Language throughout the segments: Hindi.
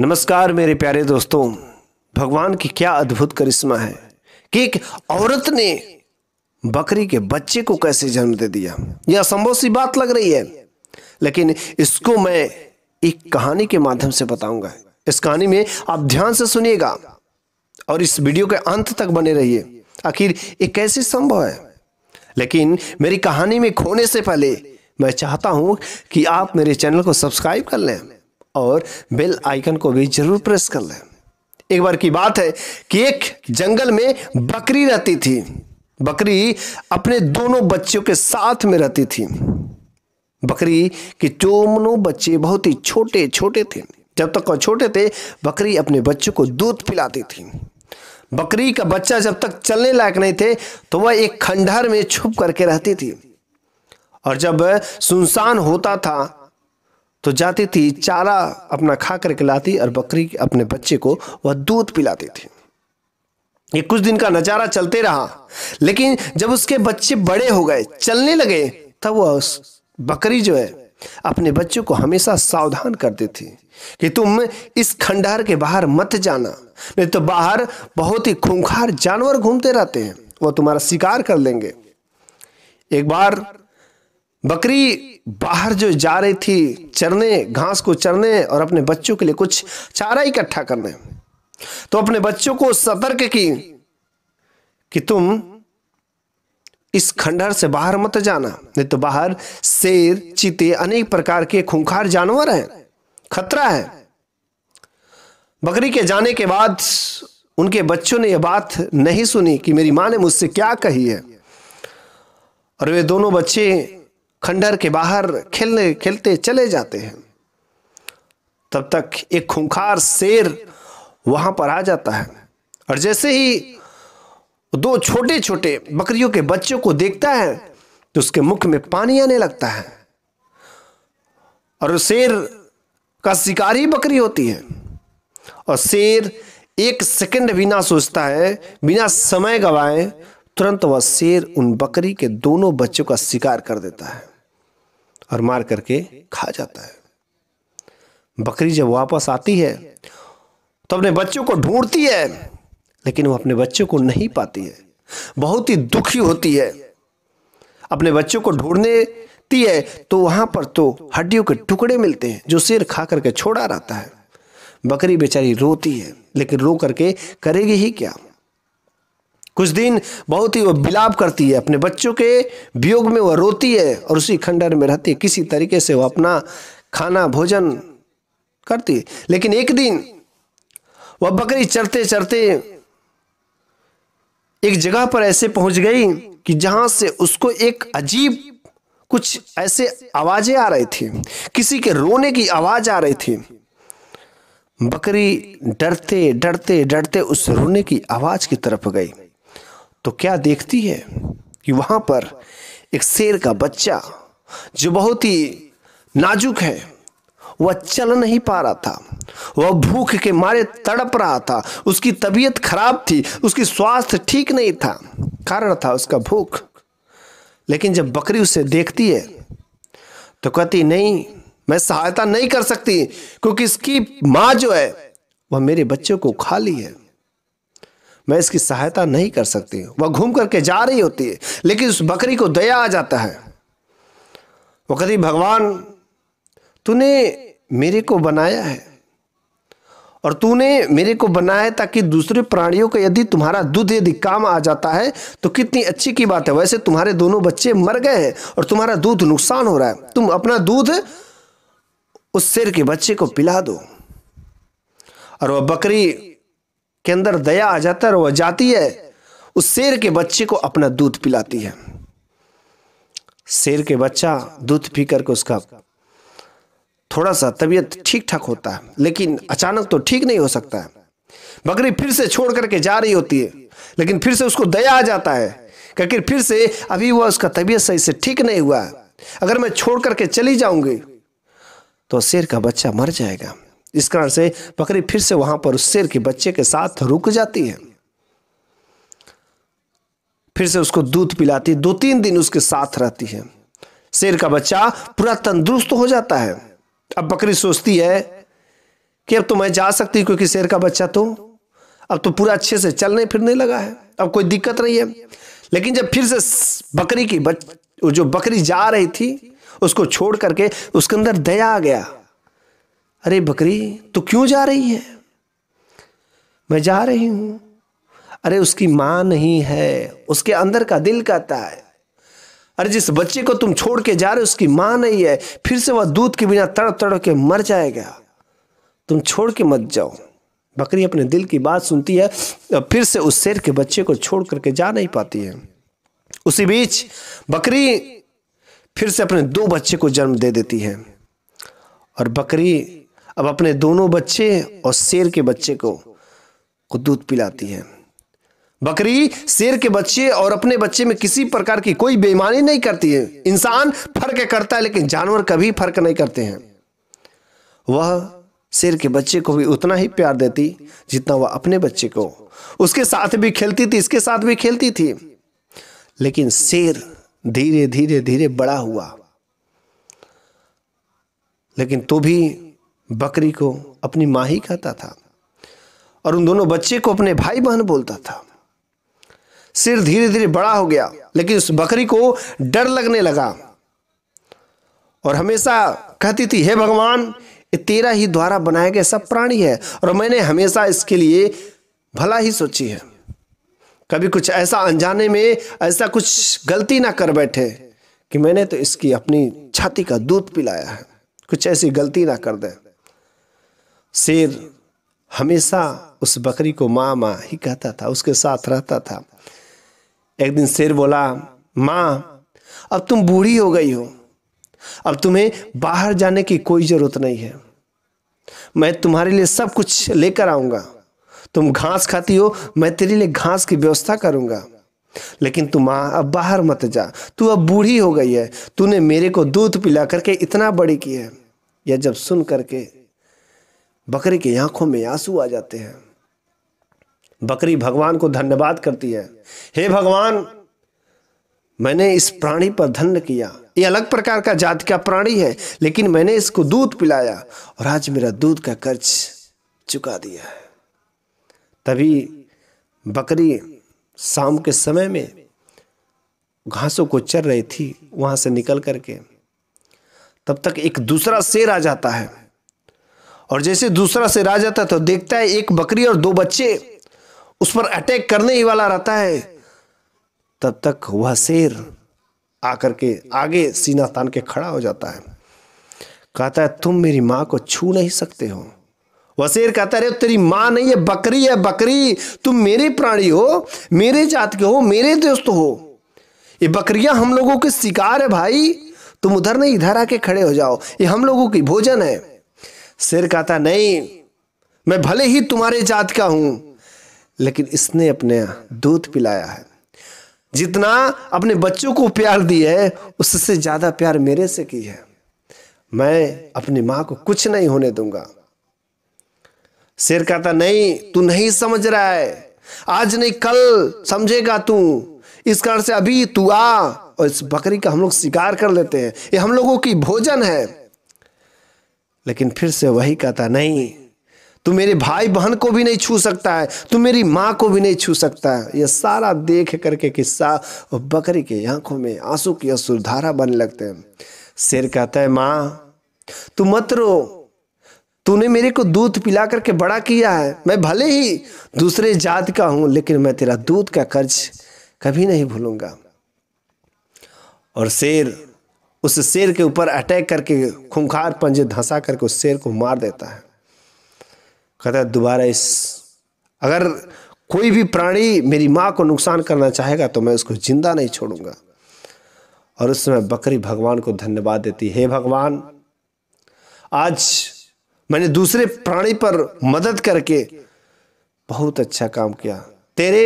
नमस्कार मेरे प्यारे दोस्तों भगवान की क्या अद्भुत करिश्मा है कि एक औरत ने बकरी के बच्चे को कैसे जन्म दे दिया यह असंभव सी बात लग रही है लेकिन इसको मैं एक कहानी के माध्यम से बताऊंगा इस कहानी में आप ध्यान से सुनिएगा और इस वीडियो के अंत तक बने रहिए आखिर ये कैसे संभव है लेकिन मेरी कहानी में खोने से पहले मैं चाहता हूं कि आप मेरे चैनल को सब्सक्राइब कर लें और बेल आइकन को भी जरूर प्रेस कर लें एक बार की बात है कि एक जंगल में बकरी रहती थी बकरी अपने दोनों बच्चों के साथ में रहती थी बकरी के दोनों बच्चे बहुत ही छोटे छोटे थे जब तक वह छोटे थे बकरी अपने बच्चों को दूध पिलाती थी बकरी का बच्चा जब तक चलने लायक नहीं थे तो वह एक खंडहर में छुप करके रहती थी और जब सुनसान होता था तो जाती थी चारा अपना खा करके लाती और बकरी अपने बच्चे को वह दूध पिलाती थी ये कुछ दिन का नज़ारा चलते रहा लेकिन जब उसके बच्चे बड़े हो गए चलने लगे तब वह बकरी जो है अपने बच्चों को हमेशा सावधान करती थी कि तुम इस खंडहर के बाहर मत जाना नहीं तो बाहर बहुत ही खूंखार जानवर घूमते रहते हैं वह तुम्हारा शिकार कर लेंगे एक बार बकरी बाहर जो जा रही थी चरने घास को चरने और अपने बच्चों के लिए कुछ चारा इकट्ठा करने तो अपने बच्चों को सतर्क की कि तुम इस खंडहर से बाहर मत जाना नहीं तो बाहर शेर चीते अनेक प्रकार के खूंखार जानवर हैं खतरा है बकरी के जाने के बाद उनके बच्चों ने यह बात नहीं सुनी कि मेरी माँ ने मुझसे क्या कही है और वे दोनों बच्चे खंडर के बाहर खेलने खेलते चले जाते हैं तब तक एक खूंखार शेर वहां पर आ जाता है और जैसे ही दो छोटे छोटे बकरियों के बच्चों को देखता है तो उसके मुख में पानी आने लगता है और शेर का शिकारी बकरी होती है और शेर एक सेकंड बिना सोचता है बिना समय गवाए तुरंत वह शेर उन बकरी के दोनों बच्चों का शिकार कर देता है और मार करके खा जाता है बकरी जब वापस आती है तो अपने बच्चों को ढूंढती है लेकिन वो अपने बच्चों को नहीं पाती है बहुत ही दुखी होती है अपने बच्चों को ढूंढने ती है तो वहां पर तो हड्डियों के टुकड़े मिलते हैं जो शेर खा करके छोड़ा रहता है बकरी बेचारी रोती है लेकिन रो करके करेगी ही क्या कुछ दिन बहुत ही वह बिलाप करती है अपने बच्चों के वियोग में वह रोती है और उसी खंडर में रहती है किसी तरीके से वह अपना खाना भोजन करती है लेकिन एक दिन वह बकरी चरते चरते एक जगह पर ऐसे पहुंच गई कि जहां से उसको एक अजीब कुछ ऐसे आवाजें आ रही थी किसी के रोने की आवाज आ रही थी बकरी डरते डरते डरते उस रोने की आवाज की तरफ गई तो क्या देखती है कि वहां पर एक शेर का बच्चा जो बहुत ही नाजुक है वह चल नहीं पा रहा था वह भूख के मारे तड़प रहा था उसकी तबीयत खराब थी उसकी स्वास्थ्य ठीक नहीं था कारण था उसका भूख लेकिन जब बकरी उसे देखती है तो कहती नहीं मैं सहायता नहीं कर सकती क्योंकि इसकी माँ जो है वह मेरे बच्चों को खा ली है मैं इसकी सहायता नहीं कर सकती वह घूम करके जा रही होती है लेकिन उस बकरी को दया आ जाता है वो कहती भगवान तूने मेरे को बनाया है और तूने मेरे को बनाया ताकि दूसरे प्राणियों का यदि तुम्हारा दूध यदि काम आ जाता है तो कितनी अच्छी की बात है वैसे तुम्हारे दोनों बच्चे मर गए हैं और तुम्हारा दूध नुकसान हो रहा है तुम अपना दूध उस शेर के बच्चे को पिला दो और वह बकरी के अंदर दया आ जाता है और वह जाती है उस शेर के बच्चे को अपना दूध पिलाती है शेर के बच्चा दूध पी करके उसका थोड़ा सा तबीयत ठीक ठाक होता है लेकिन अचानक तो ठीक नहीं हो सकता है बकरी फिर से छोड़ करके जा रही होती है लेकिन फिर से उसको दया आ जाता है क्योंकि फिर से अभी वह उसका तबीयत सही से ठीक नहीं हुआ है अगर मैं छोड़ करके चली जाऊंगी तो शेर का बच्चा मर जाएगा इस कारण से बकरी फिर से वहां पर उस शेर के बच्चे के साथ रुक जाती है फिर से उसको दूध पिलाती दो तीन दिन उसके साथ रहती है शेर का बच्चा पूरा तंदुरुस्त हो जाता है अब बकरी सोचती है कि अब तो मैं जा सकती क्योंकि शेर का बच्चा तो अब तो पूरा अच्छे से चलने फिरने लगा है अब कोई दिक्कत नहीं है लेकिन जब फिर से बकरी की बच जो बकरी जा रही थी उसको छोड़ करके उसके अंदर दया आ गया अरे बकरी तू क्यों जा रही है मैं जा रही हूं अरे उसकी माँ नहीं है उसके अंदर का दिल कहता है अरे जिस बच्चे को तुम छोड़ के जा रहे हो उसकी माँ नहीं है फिर से वह दूध के बिना तड़प तड़प के मर जाएगा तुम छोड़ के मत जाओ बकरी अपने दिल की बात सुनती है फिर से उस शेर के बच्चे को छोड़ करके जा नहीं पाती है उसी बीच बकरी फिर से अपने दो बच्चे को जन्म दे देती है और बकरी अब अपने दोनों बच्चे और शेर के बच्चे को दूध पिलाती है बकरी शेर के बच्चे और अपने बच्चे में किसी प्रकार की कोई बेईमानी नहीं करती है इंसान फर्क करता है लेकिन जानवर कभी फर्क नहीं करते हैं वह शेर के बच्चे को भी उतना ही प्यार देती जितना वह अपने बच्चे को उसके साथ भी खेलती थी इसके साथ भी खेलती थी लेकिन शेर धीरे धीरे धीरे बड़ा हुआ लेकिन तो भी बकरी को अपनी माँ ही कहता था और उन दोनों बच्चे को अपने भाई बहन बोलता था सिर धीरे धीरे बड़ा हो गया लेकिन उस बकरी को डर लगने लगा और हमेशा कहती थी हे भगवान ये तेरा ही द्वारा बनाया गया सब प्राणी है और मैंने हमेशा इसके लिए भला ही सोची है कभी कुछ ऐसा अनजाने में ऐसा कुछ गलती ना कर बैठे कि मैंने तो इसकी अपनी छाती का दूध पिलाया है कुछ ऐसी गलती ना कर दें शेर हमेशा उस बकरी को माँ माँ ही कहता था उसके साथ रहता था एक दिन शेर बोला माँ अब तुम बूढ़ी हो गई हो अब तुम्हें बाहर जाने की कोई ज़रूरत नहीं है मैं तुम्हारे लिए सब कुछ लेकर आऊँगा तुम घास खाती हो मैं तेरे लिए घास की व्यवस्था करूंगा लेकिन तू माँ अब बाहर मत जा तू अब बूढ़ी हो गई है तूने मेरे को दूध पिला करके इतना बड़ी की है यह जब सुन करके बकरी की आंखों में आंसू आ जाते हैं बकरी भगवान को धन्यवाद करती है हे भगवान मैंने इस प्राणी पर धन्य किया ये अलग प्रकार का जात का प्राणी है लेकिन मैंने इसको दूध पिलाया और आज मेरा दूध का कर्ज चुका दिया है तभी बकरी शाम के समय में घासों को चर रही थी वहां से निकल करके तब तक एक दूसरा शेर आ जाता है और जैसे दूसरा से राज आता है तो देखता है एक बकरी और दो बच्चे उस पर अटैक करने ही वाला रहता है तब तक वह शेर आकर के आगे सीना तान के खड़ा हो जाता है कहता है तुम मेरी माँ को छू नहीं सकते हो वह शेर कहता है तेरी माँ नहीं है बकरी है बकरी तुम मेरे प्राणी हो मेरे जात के हो मेरे दोस्त हो ये बकरियां हम लोगों के शिकार है भाई तुम उधर नहीं इधर आके खड़े हो जाओ ये हम लोगों की भोजन है शेर कहता नहीं मैं भले ही तुम्हारे जात का हूं लेकिन इसने अपने दूध पिलाया है जितना अपने बच्चों को प्यार दी है उससे ज्यादा प्यार मेरे से की है मैं अपनी मां को कुछ नहीं होने दूंगा शेर कहता नहीं तू नहीं समझ रहा है आज नहीं कल समझेगा तू इस कारण से अभी तू आ और इस बकरी का हम लोग शिकार कर लेते हैं ये हम लोगों की भोजन है लेकिन फिर से वही कहता नहीं तू मेरे भाई बहन को भी नहीं छू सकता है तू मेरी माँ को भी नहीं छू सकता है यह सारा देख करके किस्सा बकरी के आंखों में आंसू की असुरधारा बन लगते हैं शेर कहता है माँ तू मत रो तूने मेरे को दूध पिला करके बड़ा किया है मैं भले ही दूसरे जात का हूं लेकिन मैं तेरा दूध का कर्ज कभी नहीं भूलूंगा और शेर उस शेर के ऊपर अटैक करके खूंखार पंजे धंसा करके उस शेर को मार देता है कहता है दोबारा इस अगर कोई भी प्राणी मेरी माँ को नुकसान करना चाहेगा तो मैं उसको जिंदा नहीं छोड़ूंगा और उस समय बकरी भगवान को धन्यवाद देती हे भगवान आज मैंने दूसरे प्राणी पर मदद करके बहुत अच्छा काम किया तेरे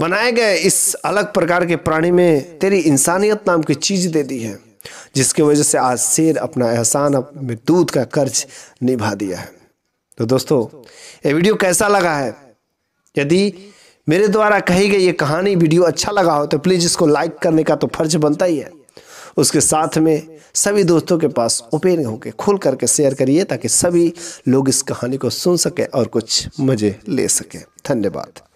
बनाए गए इस अलग प्रकार के प्राणी में तेरी इंसानियत नाम की चीज दे दी है जिसकी वजह से आज शेर अपना एहसान अपने दूध का कर्ज निभा दिया है तो दोस्तों ये वीडियो कैसा लगा है यदि मेरे द्वारा कही गई ये कहानी वीडियो अच्छा लगा हो तो प्लीज़ इसको लाइक करने का तो फर्ज बनता ही है उसके साथ में सभी दोस्तों के पास ओपन होके खुल करके शेयर करिए ताकि सभी लोग इस कहानी को सुन सकें और कुछ मज़े ले सकें धन्यवाद